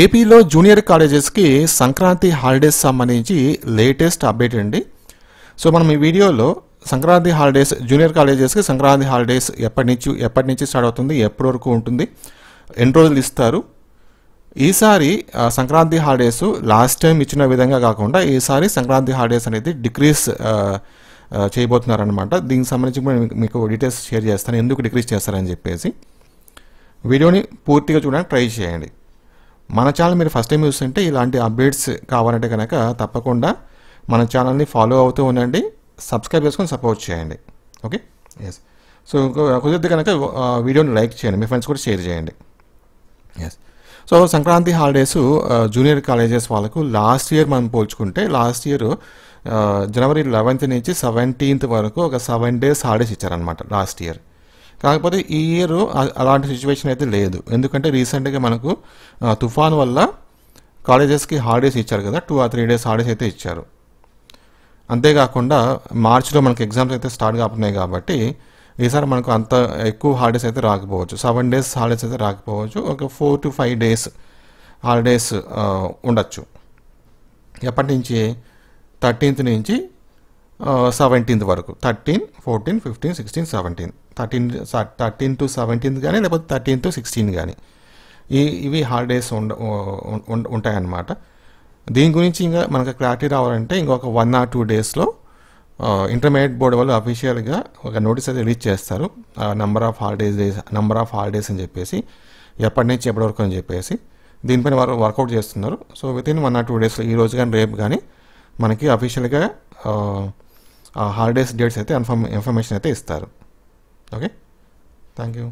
ఏపీలో జూనియర్ కాలేజెస్కి సంక్రాంతి హాలిడేస్ సంబంధించి లేటెస్ట్ అప్డేట్ అండి సో మనం ఈ వీడియోలో సంక్రాంతి హాలిడేస్ జూనియర్ కాలేజెస్కి సంక్రాంతి హాలిడేస్ ఎప్పటి నుంచి ఎప్పటి నుంచి స్టార్ట్ అవుతుంది ఎప్పటి వరకు ఉంటుంది ఎన్ని రోజులు ఇస్తారు ఈసారి సంక్రాంతి హాలిడేస్ లాస్ట్ టైం ఇచ్చిన విధంగా కాకుండా ఈసారి సంక్రాంతి హాలిడేస్ అనేది డిక్రీస్ చేయబోతున్నారనమాట దీనికి సంబంధించి మీకు డీటెయిల్స్ షేర్ చేస్తాను ఎందుకు డిక్రీస్ చేస్తారని చెప్పేసి వీడియోని పూర్తిగా చూడడానికి ట్రై చేయండి మన ఛానల్ మీరు ఫస్ట్ టైం చూస్తుంటే ఇలాంటి అప్డేట్స్ కావాలంటే కనుక తప్పకుండా మన ఛానల్ని ఫాలో అవుతూ ఉండండి సబ్స్క్రైబ్ చేసుకొని సపోర్ట్ చేయండి ఓకే ఎస్ సో కుదిరితే కనుక వీడియోని లైక్ చేయండి మీ ఫ్రెండ్స్ కూడా షేర్ చేయండి yes so Sankranti holidays junior colleges వాళ్ళకు లాస్ట్ ఇయర్ మనం పోల్చుకుంటే లాస్ట్ ఇయర్ జనవరి లెవెన్త్ నుంచి సెవెంటీన్త్ వరకు ఒక సెవెన్ డేస్ హాలిడేస్ ఇచ్చారనమాట లాస్ట్ ఇయర్ కాకపోతే ఈ ఇయర్ అలాంటి సిచ్యువేషన్ అయితే లేదు ఎందుకంటే రీసెంట్గా మనకు తుఫాన్ వల్ల కాలేజెస్కి హాలిడేస్ ఇచ్చారు కదా టూ ఆ త్రీ డేస్ హాలిడేస్ అయితే ఇచ్చారు అంతేకాకుండా మార్చిలో మనకు ఎగ్జామ్స్ అయితే స్టార్ట్ కాబోతున్నాయి కాబట్టి ఈసారి మనకు అంత ఎక్కువ హాలిడేస్ అయితే రాకపోవచ్చు సెవెన్ డేస్ హాలిడేస్ అయితే రాకపోవచ్చు ఒక four to five days holidays ఉండొచ్చు ఎప్పటి నుంచి థర్టీన్త్ నుంచి సెవెంటీన్త్ వరకు thirteen fourteen fifteen sixteen seventeen thirteen thirteen to seventeenth కానీ లేకపోతే థర్టీన్ టు సిక్స్టీన్ కానీ ఈ ఇవి హాలిడేస్ ఉండ ఉంటాయన్నమాట దీని గురించి ఇంకా మనకు క్లారిటీ రావాలంటే ఇంకొక వన్ ఆర్ టూ డేస్లో ఇంటర్మీడియట్ బోర్డు వాళ్ళు అఫీషియల్గా ఒక నోటీస్ అయితే రిలీజ్ చేస్తారు number of holidays days number of holidays అని చెప్పేసి ఎప్పటి నుంచి ఎప్పటి వరకు అని చెప్పేసి దీనిపైన వారు వర్కౌట్ చేస్తున్నారు so within one or two డేస్లో ఈ రోజు కానీ రేపు కానీ మనకి అఫీషియల్గా హాలిడేస్ డేట్స్ అయితే ఇన్ఫర్మేషన్ అయితే ఇస్తారు ఓకే థ్యాంక్ యూ